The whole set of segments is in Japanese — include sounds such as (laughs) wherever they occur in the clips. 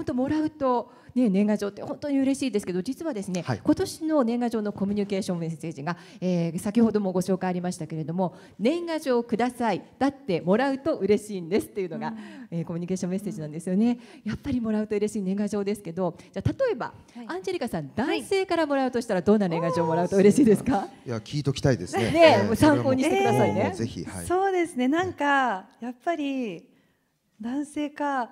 本当もらうと、ね、年賀状って本当に嬉しいですけど実はですね、はい、今年の年賀状のコミュニケーションメッセージが、えー、先ほどもご紹介ありましたけれども年賀状くださいだってもらうと嬉しいんですっていうのが、うん、えー、コミュニケーションメッセージなんですよね。やっぱりもらうと嬉しい年賀状ですけどじゃ例えば、はい、アンジェリカさん男性からもらうとしたらどんな年賀状をもらうと嬉しいですか、はい、いや聞いときたいですねね、えー、参考にしてくださいね、えー、ぜひ、はい、そうですねなんかやっぱり男性か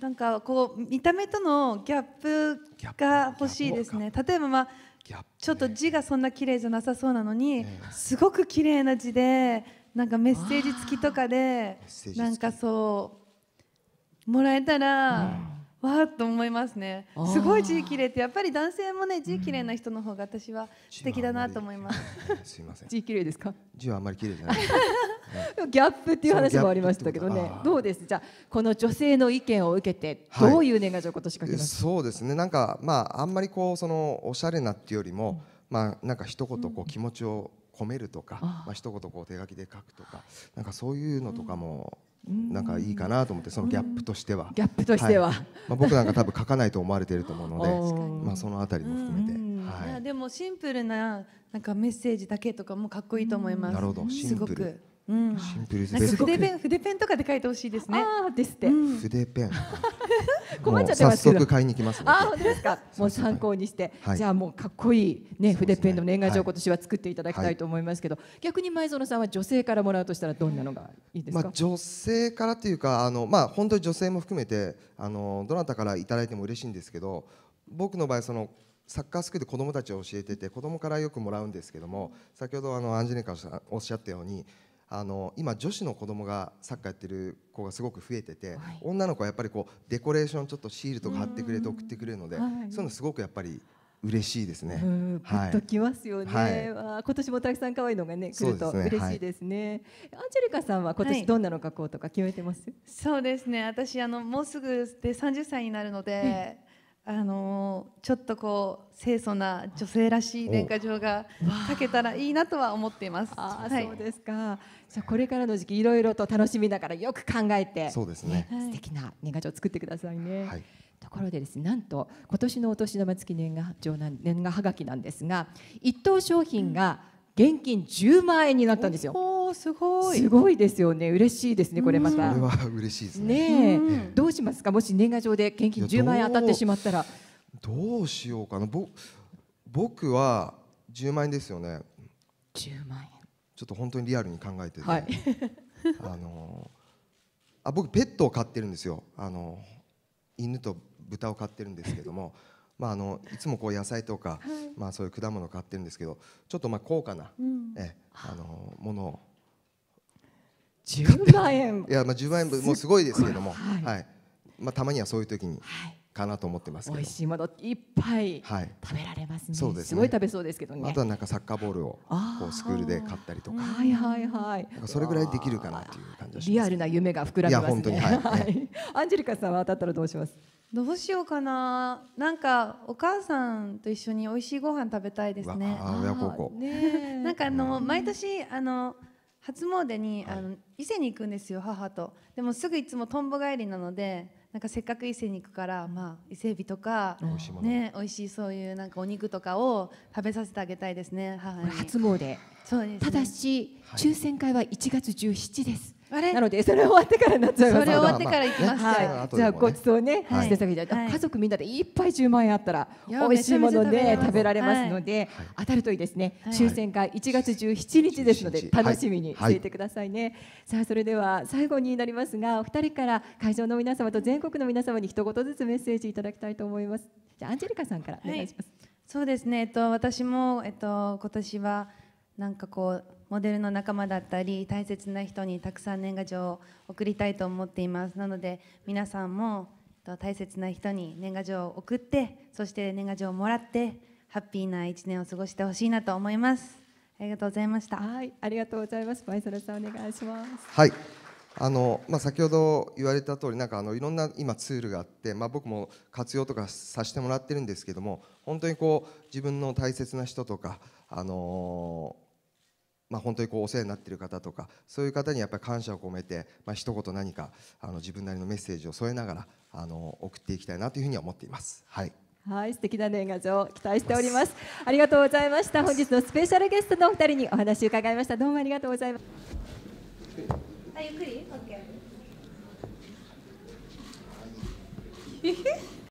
なんかこう見た目とのギャップが欲しいですね。例えばまあ、ちょっと字がそんな綺麗じゃなさそうなのに、ね、すごく綺麗な字でなんかメッセージ付きとかでなんかそうもらえたら、うん、わーっと思いますね。すごい字綺麗ってやっぱり男性もね字綺麗な人の方が私は素敵だなと思います。(laughs) すみません。(laughs) 字綺麗ですか？字はあんまり綺麗じゃない。ギャップっていう話もありましたけどねどうですじゃあこの女性の意見を受けてどういう年賀状今年かけます、はい、そうですねなんかまああんまりこうそのおしゃれなっていうよりも、うん、まあなんか一言こう気持ちを込めるとか、うん、まあ一言こう手書きで書くとかなんかそういうのとかも、うんなんかいいかなと思ってそのギャップとしては、ギャップとしては、はい、まあ僕なんか多分書かないと思われていると思うので、(laughs) まあそのあたりも含めて、いやでもシンプルななんかメッセージだけとかもかっこいいと思います。なるほど、シンプル。うん、シンプルです。筆ペン筆ペンとかで書いてほしいですね。ああですって。筆ペン。(laughs) 困っちゃってますけど。早速買いに行きます、ね。あ本当ですか。もう参考にして、じゃあもうかっこいいね筆ペンの年賀状、今年は作っていただきたいと思いますけど、逆に前園さんは女性からもらうとしたらどんなのがいいですか。まあ、女性からというかあのまあ本当に女性も含めてあのどなたから頂いても嬉しいんですけど、僕の場合そのサッカースクールで子どもたちを教えてて子どもからよくもらうんですけども先ほどあのアンジェネカさんおっしゃったようにあの今女子の子供がサッカーやってる子がすごく増えてて、はい、女の子はやっぱりこうデコレーションちょっとシールとか貼ってくれて送ってくれるので、はい、そういうのすごくやっぱり嬉しいですね。はい、ときますよね。はい、今年もたくさん可愛いのがね来ると嬉しいですね。すねはい、アンジェリカさんは今年どんなの書こうとか決めてます？はい、そうですね。私あのもうすぐで三十歳になるので、あのちょっとこう清楚な女性らしい年賀状が書けたらいいなとは思っています。あ、はい、そうですか。じゃこれからの時期いろいろと楽しみながらよく考えて、そうですね。素敵な年賀状を作ってくださいね。はい、ところでですね、なんと今年のお年玉付き年賀状なん年賀はがきなんですが、一等商品が現金10万円になったんですよ。うんすごい。すごいですよね。嬉しいですね。これまた。これは嬉しいですね。ねどうしますか。もし年賀状で現金10万円当たってしまったら。どうしようかな。ぼ僕は10万円ですよね。10万円。ちょっと本当にリアルに考えてはい、(laughs) あのあ僕ペットを飼ってるんですよ。あの犬と豚を飼ってるんですけども。(laughs) まあ、あのいつもこう野菜とか、はい、まあ、そういう果物を買ってるんですけどちょっとまあ高価な、うん、えあのものを10万円いやまあ10万円分もうすごいですけども、はい、はい、まあ、たまにはそういう時に。かなと思ってます美味しいものいっぱい食べられますね,、そうですすごい食べそうですけどねあとはなんかサッカーボールをこうスクールで買ったりとかはいはいはいそれぐらいできるかなっていう感じがすリアルな夢が膨らみますねいや本当にはい、はい、アンジェリカさんは当たったらどうしますどうしようかな。なんかお母さんと一緒に美味しいご飯食べたいですね。ね。なんかあの毎年あの。初詣に、あの伊勢に行くんですよ母とでもすぐいつもとんぼ帰りなのでなんかせっかく伊勢に行くから、まあ、伊勢海老とか美味しい,、ね、美味しいそういうなんかお肉とかを食べさせてあげたいですね母に初詣そうです、ね、ただし、抽選会は1月17ですなのでそれ終わってからなっちゃいますそれ終わってから行きます、はい、じゃあごちそうね、はい、してさき家族みんなでいっぱい10万円あったら美味しいもので食べられますので、当たるといいですね、抽選会1月17日ですので楽しみにしていてくださいね、さあそれでは最後になりますがお二人から会場の皆様と全国の皆様に一言ずつメッセージいただきたいと思いますじゃあアンジェリカさんからお願いします、そうですね、えっと、私も、えっと、今年はなんかこうモデルの仲間だったり大切な人にたくさん年賀状を送りたいと思っていますなので皆さんも大切な人に年賀状を送ってそして年賀状をもらってハッピーな1年を過ごしてほしいなと思いますありがとうございましたはいありがとうございます前園さんお願いしますはいあのまあ、先ほど言われた通りなんかあのいろんな今ツールがあって、まあ、僕も活用とかさせてもらってるんですけども本当にこう自分の大切な人とか、あのまあ、本当にこうお世話になっている方とかそういう方にやっぱり感謝を込めて、まあ一言何かあの自分なりのメッセージを添えながらあの送っていきたいなというふうに思っています。はいはい素敵な年賀状期待しておりますありがとうございました本日のスペシャルゲストのお二人にお話を伺いましたどうもありがとうございますあゆっくり OK (laughs)